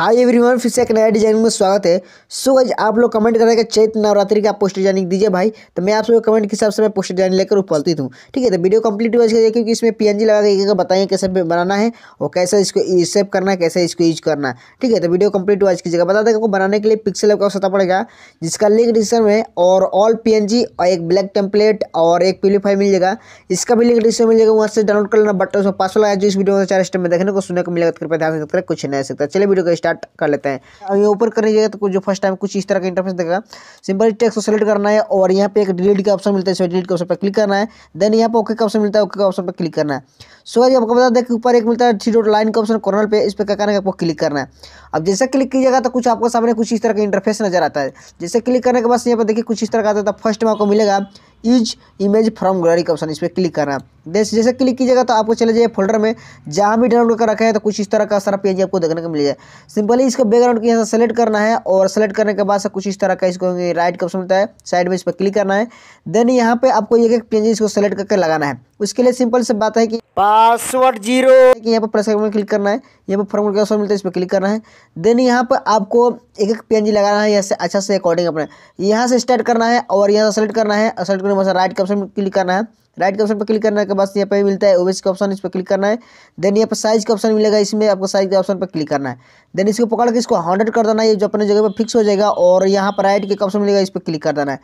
hi everyone फिर से एक नया डिजाइन में स्वागत है सो गाइज आप लोग कमेंट कर रहे हैं कि चैत नवरात्रि का पोस्टर डिजाइनिंग दीजिए भाई तो मैं आप सभी कमेंट के हिसाब से मैं पोस्टर डिजाइन लेकर उपलती हूँ ठीक है तो वीडियो कंप्लीट हो जाए क्योंकि इसमें पीएनजी लगा के बताइए कैसे बनाना है और कैसे इसको सेव करना है कैसे इसको यूज करना है ठीक है तो वीडियो कम्प्लीट हुआ कीजिएगा बता देगा आपको बनाने के लिए पिक्सल का सता पड़ेगा जिसका लिंक डिस्क्रिप्शन में और ऑल पी और एक ब्लैक टेम्पलेट और एक पीली फाइल मिल जाएगा इसका भी लिंक डिस्क्रिप्शन मिल जाएगा वहाँ से डाउनलोड कर लेना बट उसमें पासवर्ड लगा जो इस वीडियो में चार स्टेप में देखने को सुनने को मिलेगा तो कृपया ध्यान कुछ नहीं सकता तो चलिए वीडियो का स्टार्ट स्टार्ट कर लेते हैं यहाँ ऊपर जाएगा तो कुछ जो फर्स्ट टाइम कुछ इस तरह का इंटरफेस देगा सिंपल टेक्स को सेलेक्ट करना है और यहाँ पे एक डिलीट का ऑप्शन मिलता है डिलीट के ऑप्शन पर क्लिक करना है देन यहाँ पर ओके का ऑप्शन मिलता है ओके का ऑप्शन पर क्लिक करना है सो so, आपको बता दें कि ऊपर एक मिलता है थ्री डॉट लाइन का ऑप्शन कॉर्नर पर इस पर क्या करना है आपको क्लिक करना है अब जैसे क्लिक कीजिएगा तो कुछ आपके सामने कुछ इस तरह का इंटरफेस नजर आता है जैसे क्लिक करने के बाद यहाँ पर देखिए कुछ इस तरह का आता है फर्स्ट तो में आपको मिलेगा यूज इमेज फ्रॉम गैलरी का ऑप्शन इस पर क्लिक करना जैसे जैसे क्लिक कीजिएगा तो आपको चले जाइए फोल्डर में जहाँ भी डाउनलोड कर रखा है तो कुछ इस तरह का सारा पेज आपको देखने को मिल जाए सिंपली इसको बैकग्राउंड यहाँ से सेलेक्ट करना है और सेलेक्ट करने के बाद से कुछ इस तरह का इसको राइट का ऑप्शन होता है साइड में इस पर क्लिक करना है देन यहाँ पे आपको एक एक पेज इसको सेलेक्ट करके लगाना है उसके लिए सिंपल से बात है कि पासवर्ड जीरो यहाँ पर प्रेस में क्लिक करना है यहाँ पर फॉर्मल का ऑप्शन मिलता है इस पर क्लिक करना है देन यहाँ पर आपको एक एक पेन लगाना है यहाँ से अच्छा से अकॉर्डिंग अपने यहाँ से स्टार्ट करना है और यहाँ सेलेक्ट करना है सेलेक्ट करने बस राइट के ऑप्शन पर क्लिक करना है राइट के ऑप्शन पर क्लिक करने के बाद यहाँ पे मिलता है ओवेस का ऑप्शन इस पर क्लिक करना है देन यहाँ पर साइज का ऑप्शन मिलेगा इसमें आपको साइज के ऑप्शन पर क्लिक करना है देन इसको पकड़ के इसको हंड्रेड कर देना है जो अपने जगह पर फिक्स हो जाएगा और यहाँ पर राइट के ऑप्शन मिलेगा इस पर क्लिक कर देना है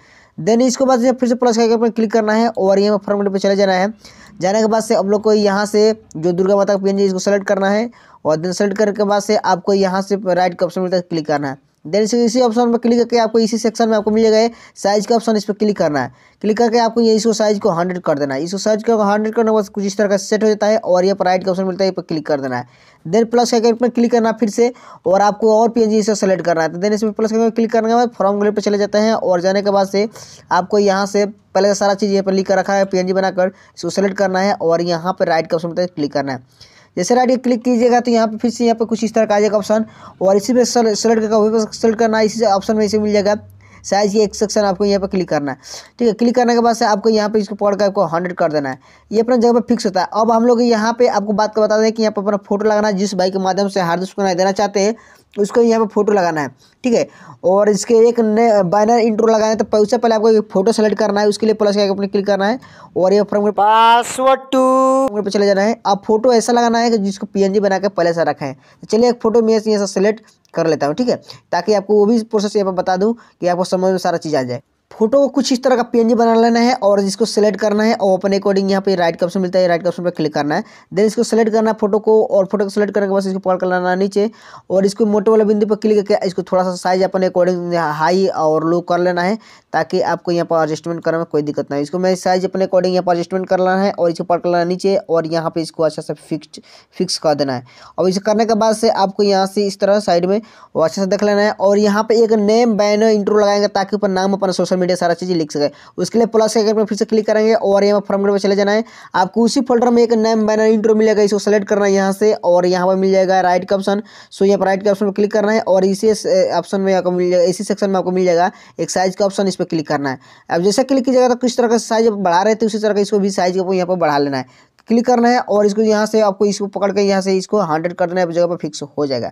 देन इसके बाद फिर से प्लस का अपने क्लिक करना है और यहाँ पर फॉर्मेट पर चले जाना है जाने के बाद से आप लोग को यहाँ से जो दुर्गा माता का पेन इसको सेलेक्ट करना है और देन सेलेक्ट करने के बाद से आपको यहाँ से राइट के ऑप्शन मिलता है क्लिक करना है देन से इसी ऑप्शन पर क्लिक करके आपको इसी सेक्शन में आपको मिल जाएगा साइज का ऑप्शन इस पर क्लिक करना है क्लिक करके आपको ये इसको साइज को हंड्रेड कर देना है इसको साइज को हंड्रेड करने के बाद कुछ इस तरह का सेट हो जाता है और ये पर राइट का ऑप्शन मिलता है पर क्लिक कर देना है देन प्लस अकाउंट पर क्लिक करना फिर से और आपको और पी एन जी सेलेक्ट करना है तो देन इसमें प्लस आइकन क्लिक करने के बाद फॉर्म ग्रेड पर चले जाते हैं और जाने के बाद से आपको यहाँ से पहले सारा चीज़ यहाँ पर लिख कर रखा है पी बनाकर इसको सेलेक्ट करना है और यहाँ पर राइट का ऑप्शन मिलता है क्लिक करना है जैसे राइट क्लिक कीजिएगा तो यहाँ पे फिर से यहाँ पे कुछ इस तरह का आ जाएगा ऑप्शन और इसी पर सेलेक्ट करके सेलेक्ट करना इसी ऑप्शन में इसे मिल जाएगा साइज ये एक सेक्शन आपको यहाँ पे क्लिक करना है ठीक है क्लिक करने के बाद से आपको यहाँ पे इसको पढ़ कर आपको हंड्रेड कर देना है ये अपना जगह पे फिक्स होता है अब हम लोग यहाँ पे आपको बात कर बता दें कि यहाँ पर अपना फोटो लगाना जिस बाइक के माध्यम से हार्दिक को देना चाहते हैं उसको यहाँ पे फोटो लगाना है ठीक है और इसके एक नए बैनर इंट्रो लगाना है तो उससे पहले आपको फोटो सेलेक्ट करना है उसके लिए प्लस क्या अपने क्लिक करना है और ये फ्रॉम पासवर्ड टू पे चले जाना है आप फोटो ऐसा लगाना है कि जिसको पीएनजी बना के पहले से रखा है तो चलिए एक फोटो में यहाँ से सेलेक्ट कर लेता हूँ ठीक है ताकि आपको वो भी प्रोसेस यहाँ पर बता दूँ कि आपको समझ में सारा चीज़ आ जाए फोटो को कुछ इस तरह का पीएनजी बना लेना है और जिसको सेलेक्ट करना है और अकॉर्डिंग यहाँ पे राइट का ऑप्शन मिलता है राइट का ऑप्शन पर क्लिक करना है देन इसको सेलेक्ट करना है फोटो को और फोटो को सेलेक्ट करने के बाद इसको पकड़ कर लाना है नीचे और इसको मोटे वाले बिंदु पर क्लिक करके इसको थोड़ा सा साइज अपने अकॉर्डिंग हाई और लो कर लेना है ताकि आपको यहाँ पर एडजस्टमेंट करने में कोई दिक्कत ना इसको मैं साइज अपने अकॉर्डिंग यहाँ पर एडजस्टमेंट कर लेना है और इसको पकड़ लेना नीचे और यहाँ पर इसको अच्छा सा फिक्स फिक्स कर देना है और इसे करने के बाद से आपको यहाँ से इस तरह साइड में अच्छा सा देख लेना है और यहाँ पर एक नेम बैनर इंट्रो लगाएंगे ताकि ऊपर नाम अपना सोशल सोशल मीडिया सारा चीज़ लिख सके उसके लिए प्लस के फिर से क्लिक करेंगे और यहाँ पर फॉर्मेट में चले जाना है आपको उसी फोल्डर में एक नैम बैनर इंट्रो मिलेगा इसको सेलेक्ट करना है यहाँ से और यहाँ पर मिल जाएगा राइट का ऑप्शन सो यहाँ पर राइट के ऑप्शन पर क्लिक करना है और इसी ऑप्शन में आपको मिल जाएगा इसी सेक्शन में आपको मिल जाएगा एक साइज़ का ऑप्शन इस पर क्लिक करना है अब जैसे क्लिक कीजिएगा तो किस तरह का साइज बढ़ा रहे थे उसी तरह का इसको भी साइज को यहाँ पर बढ़ा लेना है क्लिक करना है और इसको यहाँ से आपको इसको पकड़ के यहाँ से इसको हंड्रेड कर देना है जगह पर फिक्स हो जाएगा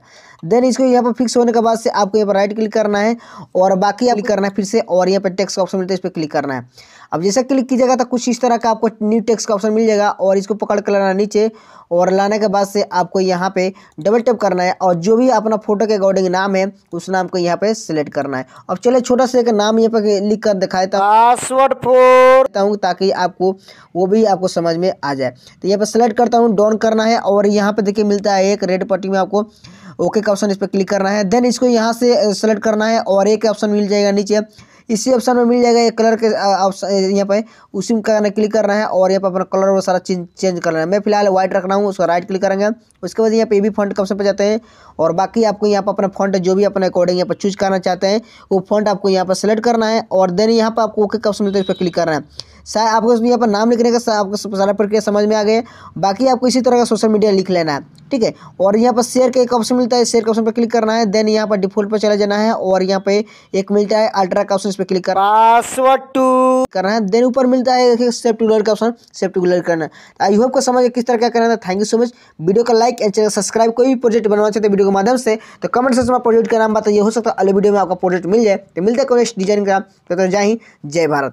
देन इसको यहाँ पर फिक्स होने के बाद से आपको यहाँ पर राइट क्लिक करना है और बाकी क्लिक करना है फिर से और यहाँ पर टेक्स का ऑप्शन मिलता है इस पर क्लिक करना है अब जैसा क्लिक कीजिएगा तो कुछ इस तरह का आपको न्यू टेक्स का ऑप्शन मिल जाएगा और इसको पकड़ कर लाना नीचे और लाने के बाद से आपको यहाँ पे डबल टैप करना है और जो भी अपना फोटो के अकॉर्डिंग नाम है उस नाम को यहाँ पे सिलेक्ट करना है अब चले छोटा सा एक नाम यहाँ पे लिख कर पासवर्ड फोर ताकि आपको वो भी आपको समझ में आ जाए तो यहाँ पर सेलेक्ट करता हूँ डॉन करना है और यहाँ पर देखिए मिलता है एक रेड पट्टी में आपको ओके का ऑप्शन इस पर क्लिक करना है देन इसको यहाँ से सेलेक्ट करना है और एक ऑप्शन मिल जाएगा नीचे इसी ऑप्शन में मिल जाएगा ये कलर के ऑप्शन यहाँ पे उसी में करना क्लिक करना है और यहाँ पर अपना कलर वो सारा चेंज चेंज करना है मैं फिलहाल व्हाइट रख रहा हूँ उसका राइट क्लिक करेंगे उसके बाद यहाँ पे भी फंड के ऑप्शन पर जाते हैं और बाकी आपको यहाँ पर अपना फंड जो भी अपने अकॉर्डिंग यहाँ पर चूज करना चाहते हैं वो फंड आपको यहाँ पर सेलेक्ट करना है और देन यहाँ पर आपको ओके का ऑप्शन मिलता है इस पर क्लिक करना है सर आपको यहाँ पर नाम लिखने का आपको सारा प्रक्रिया समझ में आ गया बाकी आपको इसी तरह का सोशल मीडिया लिख लेना है ठीक है और यहाँ पर शेयर का एक ऑप्शन मिलता है शेयर के ऑप्शन पर क्लिक करना है देन यहाँ पर डिफॉल्ट पर चला जाना है और यहाँ पे एक मिलता है अल्ट्रा का ऑप्शन इस पर क्लिक करना पासवर्ड टू करना है देन ऊपर मिलता है देखिए सेफ टू का ऑप्शन सेफ टू करना है आई होप को समझ किस तरह का करना था thank you so much video का लाइक एंड चैनल सब्सक्राइब कोई भी प्रोजेक्ट बनाना चाहते वीडियो तो के माध्यम से तो कमेंट सेक्शन में प्रोजेक्ट का नाम बताइए हो सकता है अगले वीडियो में आपका प्रोजेक्ट मिल जाए तो मिलता है कॉलेज डिजाइन का तो जय जय भारत